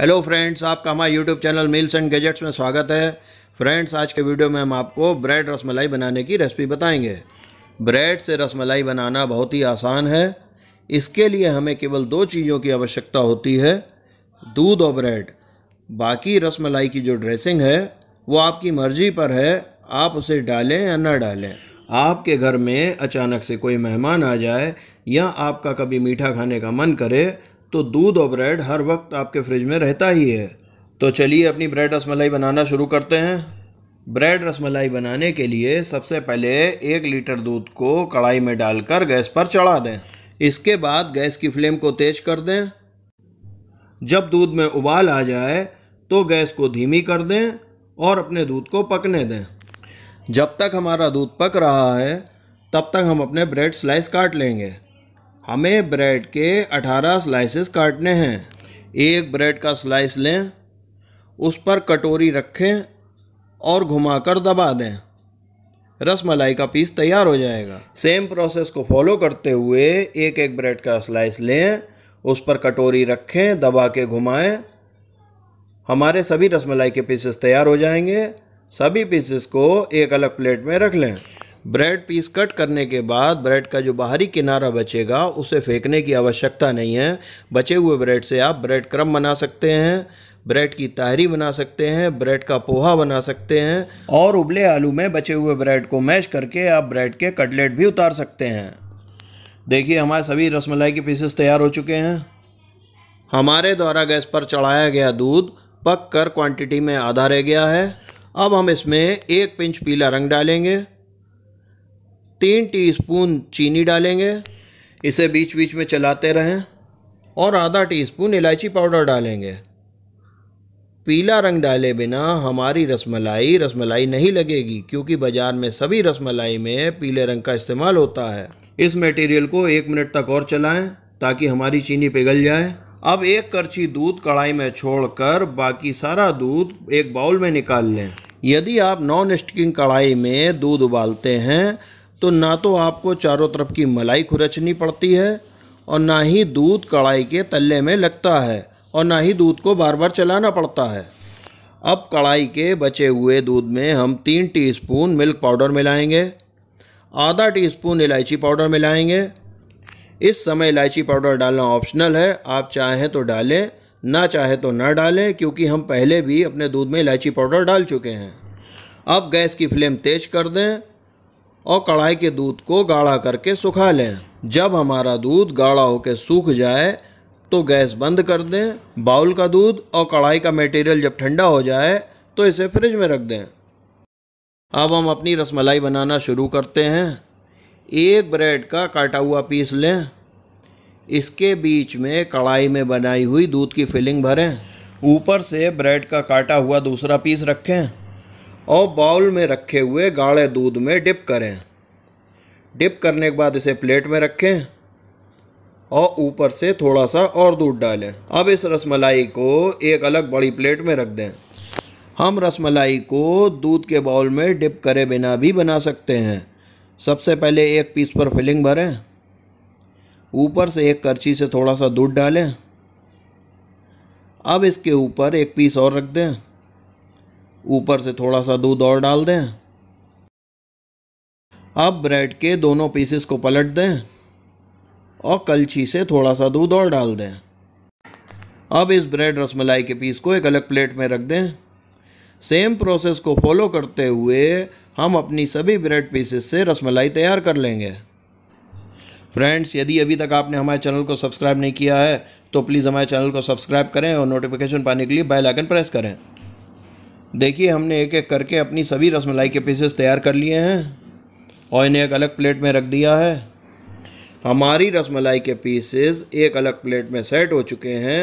hello friends आपका हमारे YouTube channel meals and gadgets में स्वागत है फ्रेंड्स आज के वीडियो में हम आपको ब्रेड रसमलाई बनाने की रेसिपी बताएंगे ब्रेड से रसमलाई बनाना बहुत ही आसान है इसके लिए हमें केवल दो चीज़ों की आवश्यकता होती है दूध और ब्रेड बाकी रसमलाई की जो ड्रेसिंग है वो आपकी मर्जी पर है आप उसे डालें या ना डालें आपके घर में अचानक से कोई मेहमान आ जाए या आपका कभी मीठा खाने का मन करे तो दूध और ब्रेड हर वक्त आपके फ्रिज में रहता ही है तो चलिए अपनी ब्रेड रसमलाई बनाना शुरू करते हैं ब्रेड रसमलाई बनाने के लिए सबसे पहले एक लीटर दूध को कढ़ाई में डालकर गैस पर चढ़ा दें इसके बाद गैस की फ्लेम को तेज कर दें जब दूध में उबाल आ जाए तो गैस को धीमी कर दें और अपने दूध को पकने दें जब तक हमारा दूध पक रहा है तब तक हम अपने ब्रेड स्लाइस काट लेंगे हमें ब्रेड के 18 स्लाइसेस काटने हैं एक ब्रेड का स्लाइस लें उस पर कटोरी रखें और घुमाकर दबा दें रस मलाई का पीस तैयार हो जाएगा सेम प्रोसेस को फॉलो करते हुए एक एक ब्रेड का स्लाइस लें उस पर कटोरी रखें दबा के घुमाएं हमारे सभी रसमलाई के पीसेस तैयार हो जाएंगे सभी पीसेस को एक अलग प्लेट में रख लें ब्रेड पीस कट करने के बाद ब्रेड का जो बाहरी किनारा बचेगा उसे फेंकने की आवश्यकता नहीं है बचे हुए ब्रेड से आप ब्रेड क्रम बना सकते हैं ब्रेड की ताहरी बना सकते हैं ब्रेड का पोहा बना सकते हैं और उबले आलू में बचे हुए ब्रेड को मैश करके आप ब्रेड के कटलेट भी उतार सकते हैं देखिए हमारे सभी रसमलाई के पीसेस तैयार हो चुके हैं हमारे द्वारा गैस पर चढ़ाया गया दूध पक कर क्वांटिटी में आधा रह गया है अब हम इसमें एक पिंच पीला रंग डालेंगे तीन टीस्पून चीनी डालेंगे इसे बीच बीच में चलाते रहें और आधा टीस्पून इलायची पाउडर डालेंगे पीला रंग डाले बिना हमारी रसमलाई रसमलाई नहीं लगेगी क्योंकि बाज़ार में सभी रसमलाई में पीले रंग का इस्तेमाल होता है इस मटेरियल को एक मिनट तक और चलाएं ताकि हमारी चीनी पिघल जाए अब एक करछी दूध कढ़ाई में छोड़कर बाकी सारा दूध एक बाउल में निकाल लें यदि आप नॉन स्टिकिंग कढ़ाई में दूध उबालते हैं तो ना तो आपको चारों तरफ की मलाई खुरचनी पड़ती है और ना ही दूध कढ़ाई के तल्ले में लगता है और ना ही दूध को बार बार चलाना पड़ता है अब कढ़ाई के बचे हुए दूध में हम तीन टीस्पून मिल्क पाउडर मिलाएंगे आधा टीस्पून इलायची पाउडर मिलाएंगे इस समय इलायची पाउडर डालना ऑप्शनल है आप चाहें तो डालें ना चाहे तो ना डालें क्योंकि हम पहले भी अपने दूध में इलायची पाउडर डाल चुके हैं अब गैस की फ्लेम तेज़ कर दें और कढ़ाई के दूध को गाढ़ा करके सुखा लें जब हमारा दूध गाढ़ा होकर सूख जाए तो गैस बंद कर दें बाउल का दूध और कढ़ाई का मटेरियल जब ठंडा हो जाए तो इसे फ्रिज में रख दें अब हम अपनी रसमलाई बनाना शुरू करते हैं एक ब्रेड का काटा हुआ पीस लें इसके बीच में कढ़ाई में बनाई हुई दूध की फिलिंग भरें ऊपर से ब्रेड का काटा हुआ दूसरा पीस रखें और बाउल में रखे हुए गाढ़े दूध में डिप करें डिप करने के बाद इसे प्लेट में रखें और ऊपर से थोड़ा सा और दूध डालें अब इस रसमलाई को एक अलग बड़ी प्लेट में रख दें हम रसमलाई को दूध के बाउल में डिप करे बिना भी बना सकते हैं सबसे पहले एक पीस पर फिलिंग भरें ऊपर से एक करछी से थोड़ा सा दूध डालें अब इसके ऊपर एक पीस और रख दें ऊपर से थोड़ा सा दूध और डाल दें अब ब्रेड के दोनों पीसेस को पलट दें और कलछी से थोड़ा सा दूध और डाल दें अब इस ब्रेड रसमलाई के पीस को एक अलग प्लेट में रख दें सेम प्रोसेस को फॉलो करते हुए हम अपनी सभी ब्रेड पीसेस से रसमलाई तैयार कर लेंगे फ्रेंड्स यदि अभी तक आपने हमारे चैनल को सब्सक्राइब नहीं किया है तो प्लीज़ हमारे चैनल को सब्सक्राइब करें और नोटिफिकेशन पाने के लिए बेल आइकन प्रेस करें देखिए हमने एक एक करके अपनी सभी रसमलाई के पीसेस तैयार कर लिए हैं और इन्हें एक अलग प्लेट में रख दिया है हमारी रसमलाई के पीसेस एक अलग प्लेट में सेट हो चुके हैं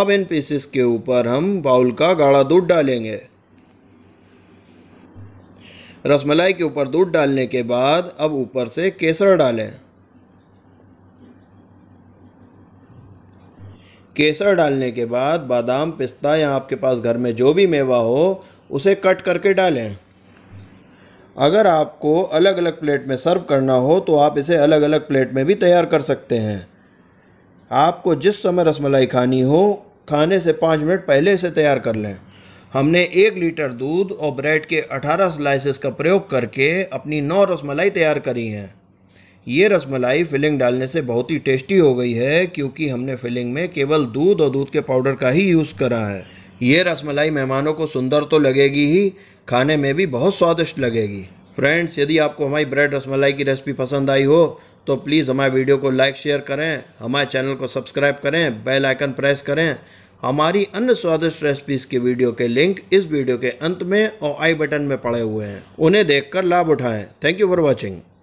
अब इन पीसेस के ऊपर हम बाउल का गाढ़ा दूध डालेंगे रसमलाई के ऊपर दूध डालने के बाद अब ऊपर से केसर डालें केसर डालने के बाद बादाम पिस्ता या आपके पास घर में जो भी मेवा हो उसे कट करके डालें अगर आपको अलग अलग प्लेट में सर्व करना हो तो आप इसे अलग अलग प्लेट में भी तैयार कर सकते हैं आपको जिस समय रसमलाई खानी हो खाने से पाँच मिनट पहले इसे तैयार कर लें हमने एक लीटर दूध और ब्रेड के अठारह स्लाइसेस का प्रयोग करके अपनी नौ रसमलाई तैयार करी हैं ये रसमलाई फिलिंग डालने से बहुत ही टेस्टी हो गई है क्योंकि हमने फिलिंग में केवल दूध और दूध के पाउडर का ही यूज़ करा है ये रसमलाई मेहमानों को सुंदर तो लगेगी ही खाने में भी बहुत स्वादिष्ट लगेगी फ्रेंड्स यदि आपको हमारी ब्रेड रसमलाई की रेसिपी पसंद आई हो तो प्लीज़ हमारे वीडियो को लाइक शेयर करें हमारे चैनल को सब्सक्राइब करें बेल आइकन प्रेस करें हमारी अन्य स्वादिष्ट रेसिपीज़ की वीडियो के लिंक इस वीडियो के अंत में और आई बटन में पड़े हुए हैं उन्हें देखकर लाभ उठाएं थैंक यू फॉर वॉचिंग